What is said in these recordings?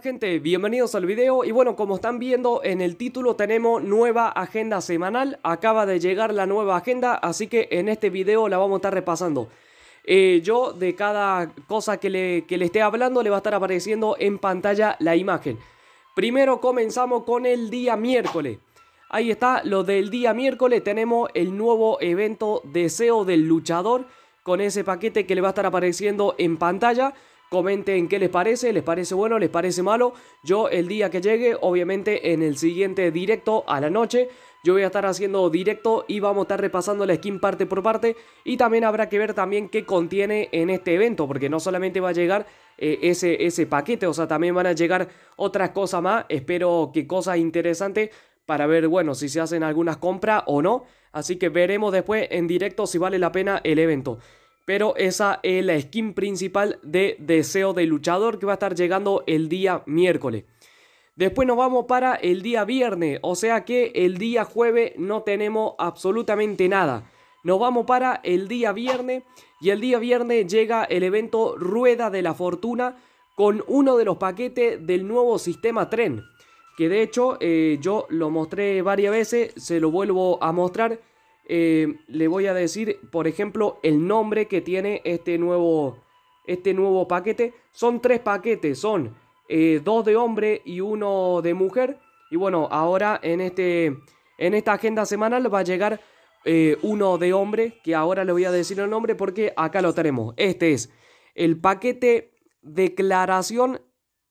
gente? Bienvenidos al video y bueno, como están viendo en el título tenemos nueva agenda semanal, acaba de llegar la nueva agenda, así que en este video la vamos a estar repasando. Eh, yo de cada cosa que le, que le esté hablando le va a estar apareciendo en pantalla la imagen. Primero comenzamos con el día miércoles. Ahí está, lo del día miércoles tenemos el nuevo evento Deseo del Luchador con ese paquete que le va a estar apareciendo en pantalla comenten qué les parece, les parece bueno, les parece malo. Yo el día que llegue, obviamente en el siguiente directo a la noche, yo voy a estar haciendo directo y vamos a estar repasando la skin parte por parte y también habrá que ver también qué contiene en este evento, porque no solamente va a llegar eh, ese, ese paquete, o sea, también van a llegar otras cosas más, espero que cosas interesantes para ver, bueno, si se hacen algunas compras o no, así que veremos después en directo si vale la pena el evento. Pero esa es la skin principal de Deseo de Luchador que va a estar llegando el día miércoles. Después nos vamos para el día viernes, o sea que el día jueves no tenemos absolutamente nada. Nos vamos para el día viernes y el día viernes llega el evento Rueda de la Fortuna con uno de los paquetes del nuevo sistema tren. Que de hecho eh, yo lo mostré varias veces, se lo vuelvo a mostrar. Eh, le voy a decir, por ejemplo, el nombre que tiene este nuevo, este nuevo paquete. Son tres paquetes, son eh, dos de hombre y uno de mujer. Y bueno, ahora en, este, en esta agenda semanal va a llegar eh, uno de hombre, que ahora le voy a decir el nombre porque acá lo tenemos. Este es el paquete declaración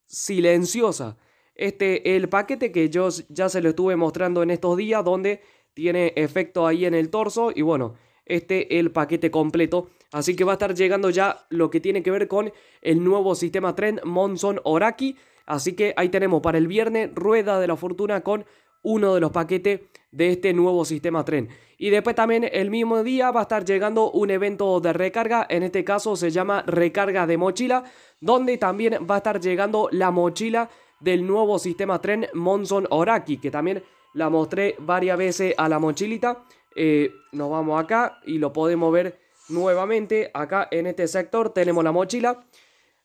silenciosa. Este, el paquete que yo ya se lo estuve mostrando en estos días donde tiene efecto ahí en el torso y bueno, este el paquete completo. Así que va a estar llegando ya lo que tiene que ver con el nuevo sistema tren Monson Oraki. Así que ahí tenemos para el viernes Rueda de la Fortuna con uno de los paquetes de este nuevo sistema tren. Y después también el mismo día va a estar llegando un evento de recarga, en este caso se llama recarga de mochila, donde también va a estar llegando la mochila del nuevo sistema tren Monson Oraki, que también la mostré varias veces a la mochilita. Eh, nos vamos acá y lo podemos ver nuevamente. Acá en este sector tenemos la mochila.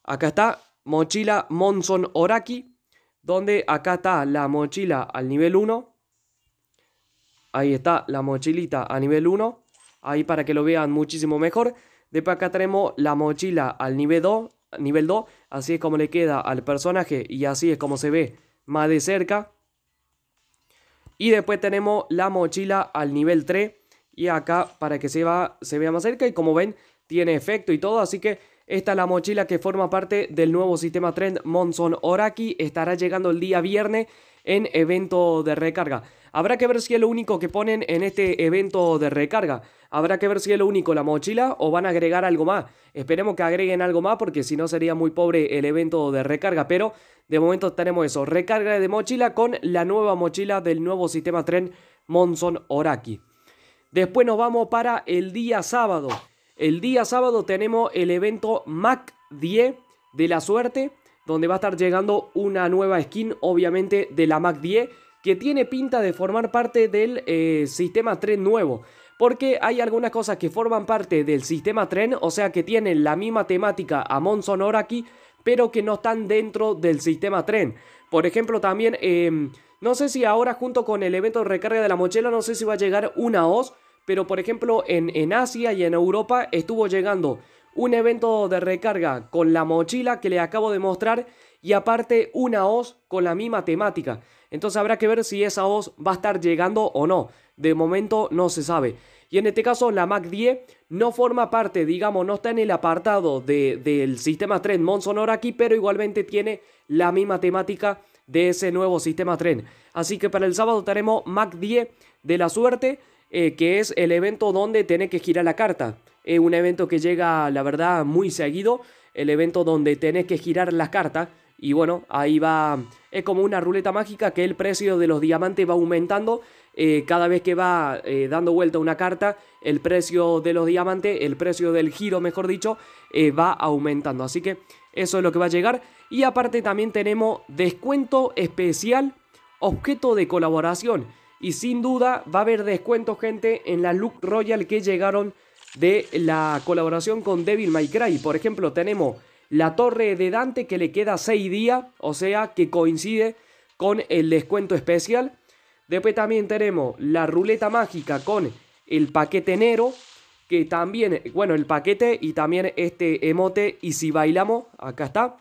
Acá está, mochila Monson Oraki. Donde acá está la mochila al nivel 1. Ahí está la mochilita a nivel 1. Ahí para que lo vean muchísimo mejor. Después acá tenemos la mochila al nivel 2. Nivel 2. Así es como le queda al personaje y así es como se ve más de cerca. Y después tenemos la mochila al nivel 3. Y acá para que se, va, se vea más cerca. Y como ven, tiene efecto y todo. Así que esta es la mochila que forma parte del nuevo sistema tren Monson Oraki. Estará llegando el día viernes en evento de recarga. Habrá que ver si es lo único que ponen en este evento de recarga. Habrá que ver si es lo único la mochila o van a agregar algo más. Esperemos que agreguen algo más porque si no sería muy pobre el evento de recarga. Pero de momento tenemos eso. Recarga de mochila con la nueva mochila del nuevo sistema tren Monson Oraki. Después nos vamos para el día sábado. El día sábado tenemos el evento Mac 10 de la suerte, donde va a estar llegando una nueva skin, obviamente, de la Mac 10, que tiene pinta de formar parte del eh, sistema tren nuevo. Porque hay algunas cosas que forman parte del sistema tren, o sea que tienen la misma temática a Monson aquí, pero que no están dentro del sistema tren. Por ejemplo, también, em, no sé si ahora junto con el evento de recarga de la mochila, no sé si va a llegar una OS pero por ejemplo en, en Asia y en Europa estuvo llegando un evento de recarga con la mochila que le acabo de mostrar y aparte una OS con la misma temática. Entonces habrá que ver si esa OS va a estar llegando o no. De momento no se sabe. Y en este caso la Mac 10 no forma parte, digamos, no está en el apartado de, del sistema tren Monsonor aquí, pero igualmente tiene la misma temática de ese nuevo sistema tren. Así que para el sábado tenemos Mac 10 de la suerte eh, que es el evento donde tenés que girar la carta. Es un evento que llega, la verdad, muy seguido. El evento donde tenés que girar la carta Y bueno, ahí va. Es como una ruleta mágica que el precio de los diamantes va aumentando. Eh, cada vez que va eh, dando vuelta una carta, el precio de los diamantes, el precio del giro, mejor dicho, va aumentando. Así que eso es lo que va a llegar. Y aparte también tenemos descuento especial, objeto de colaboración. Y sin duda va a haber descuentos, gente, en la Look Royal que llegaron de la colaboración con Devil May Cry. Por ejemplo, tenemos la Torre de Dante que le queda 6 días, o sea que coincide con el descuento especial. Después también tenemos la ruleta mágica con el paquete nero que también, bueno, el paquete y también este emote y si bailamos, acá está.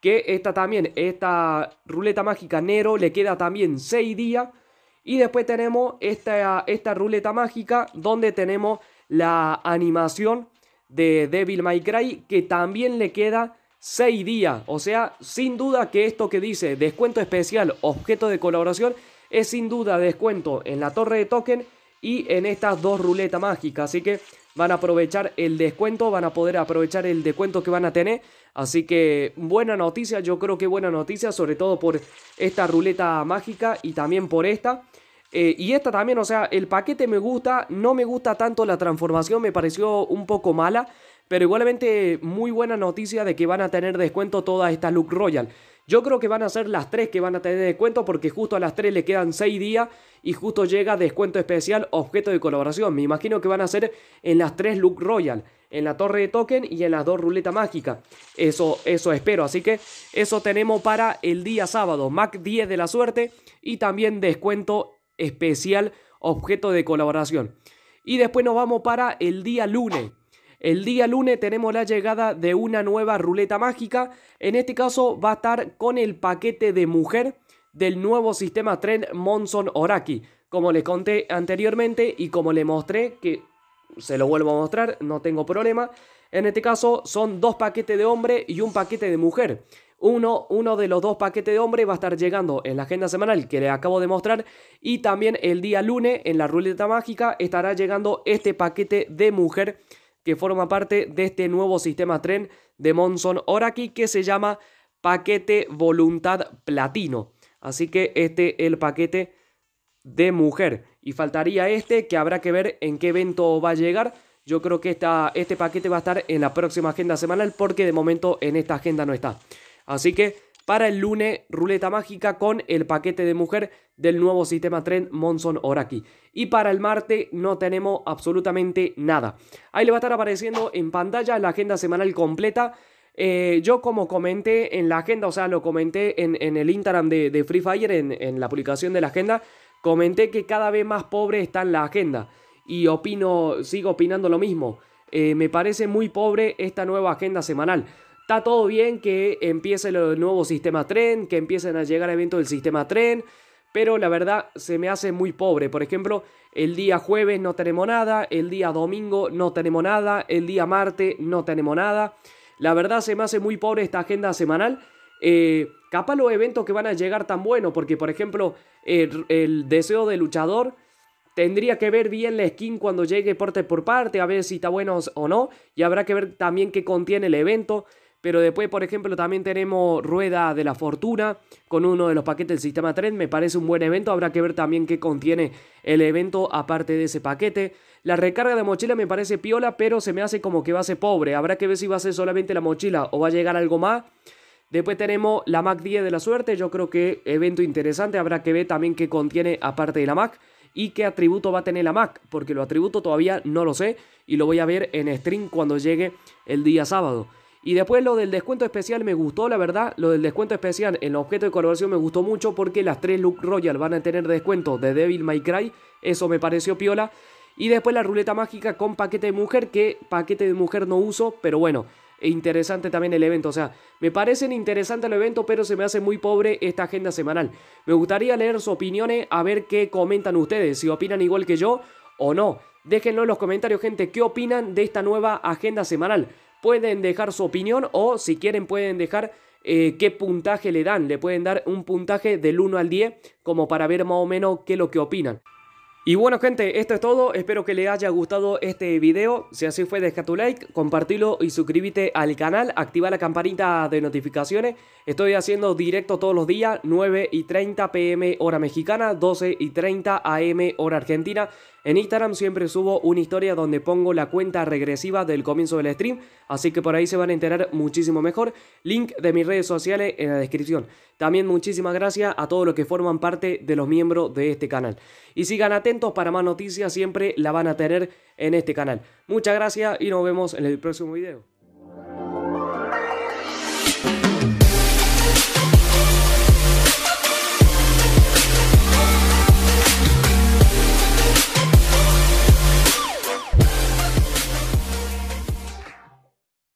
Que esta también, esta ruleta mágica nero le queda también 6 días. Y después tenemos esta, esta ruleta mágica donde tenemos la animación de Devil May Cry que también le queda 6 días. O sea, sin duda que esto que dice descuento especial, objeto de colaboración, es sin duda descuento en la torre de token y en estas dos ruletas mágicas. Así que van a aprovechar el descuento, van a poder aprovechar el descuento que van a tener. Así que buena noticia, yo creo que buena noticia, sobre todo por esta ruleta mágica y también por esta. Eh, y esta también, o sea, el paquete me gusta, no me gusta tanto la transformación, me pareció un poco mala, pero igualmente muy buena noticia de que van a tener descuento toda esta Look Royal. Yo creo que van a ser las 3 que van a tener descuento porque justo a las 3 le quedan 6 días y justo llega descuento especial objeto de colaboración. Me imagino que van a ser en las 3 Look Royal, en la torre de token y en las 2 ruleta mágica. Eso, eso espero. Así que eso tenemos para el día sábado. Mac 10 de la suerte y también descuento especial objeto de colaboración. Y después nos vamos para el día lunes. El día lunes tenemos la llegada de una nueva ruleta mágica. En este caso va a estar con el paquete de mujer del nuevo sistema tren Monson Oraki. Como les conté anteriormente y como le mostré, que se lo vuelvo a mostrar, no tengo problema. En este caso son dos paquetes de hombre y un paquete de mujer. Uno, uno, de los dos paquetes de hombre va a estar llegando en la agenda semanal que les acabo de mostrar y también el día lunes en la ruleta mágica estará llegando este paquete de mujer que forma parte de este nuevo sistema tren de Monson Oraki que se llama paquete voluntad platino. Así que este el paquete de mujer. Y faltaría este que habrá que ver en qué evento va a llegar. Yo creo que está este paquete va a estar en la próxima agenda semanal porque de momento en esta agenda no está. Así que para el lunes ruleta mágica con el paquete de mujer del nuevo sistema tren Monson Oraki. Y para el martes no tenemos absolutamente nada. Ahí le va a estar apareciendo en pantalla la agenda semanal completa. Eh, yo como comenté en la agenda, o sea, lo comenté en, el Instagram de, Free Fire, en, la publicación de la agenda, comenté que cada vez más pobre está en la agenda. Y opino, sigo opinando lo mismo. Eh, me parece muy pobre esta nueva agenda semanal está todo bien que empiece el nuevo sistema tren, que empiecen a llegar eventos del sistema tren, pero la verdad se me hace muy pobre. Por ejemplo, el día jueves no tenemos nada, el día domingo no tenemos nada, el día martes no tenemos nada. La verdad se me hace muy pobre esta agenda semanal. Eh, capaz los eventos que van a llegar tan buenos, porque por ejemplo el, deseo de luchador tendría que ver bien la skin cuando llegue porte por parte, a ver si está bueno o no, y habrá que ver también qué contiene el evento. Pero después, por ejemplo, también tenemos Rueda de la Fortuna con uno de los paquetes del sistema Trend. Me parece un buen evento. Habrá que ver también qué contiene el evento aparte de ese paquete. La recarga de mochila me parece piola, pero se me hace como que va a ser pobre. Habrá que ver si va a ser solamente la mochila o va a llegar algo más. Después tenemos la Mac 10 de la suerte. Yo creo que evento interesante. Habrá que ver también qué contiene aparte de la Mac y qué atributo va a tener la Mac, porque lo atributo todavía no lo sé y lo voy a ver en stream cuando llegue el día sábado. Y después lo del descuento especial me gustó, la verdad. Lo del descuento especial en los objetos de colaboración me gustó mucho porque las tres Look Royal van a tener descuento de Devil May Cry. Eso me pareció piola. Y después la ruleta mágica con paquete de mujer, que paquete de mujer no uso, pero bueno, interesante también el evento. O sea, me parecen interesante el evento, pero se me hace muy pobre esta agenda semanal. Me gustaría leer sus opiniones, a ver qué comentan ustedes, si opinan igual que yo o no. Déjenlo en los comentarios, gente, qué opinan de esta nueva agenda semanal pueden dejar su opinión o si quieren pueden dejar eh, qué puntaje le dan. Le pueden dar un puntaje del 1 al 10 como para ver más o menos qué es lo que opinan. Y bueno gente, esto es todo, espero que les haya gustado este video, si así fue deja tu like, compartilo y suscríbete al canal, activa la campanita de notificaciones, estoy haciendo directo todos los días, 9 y 30 pm hora mexicana, 12 y 30 am hora argentina, en Instagram siempre subo una historia donde pongo la cuenta regresiva del comienzo del stream, así que por ahí se van a enterar muchísimo mejor, link de mis redes sociales en la descripción. También muchísimas gracias a todos los que forman parte de los miembros de este canal. Y sigan atentos para más noticias, siempre la van a tener en este canal. Muchas gracias y nos vemos en el próximo video.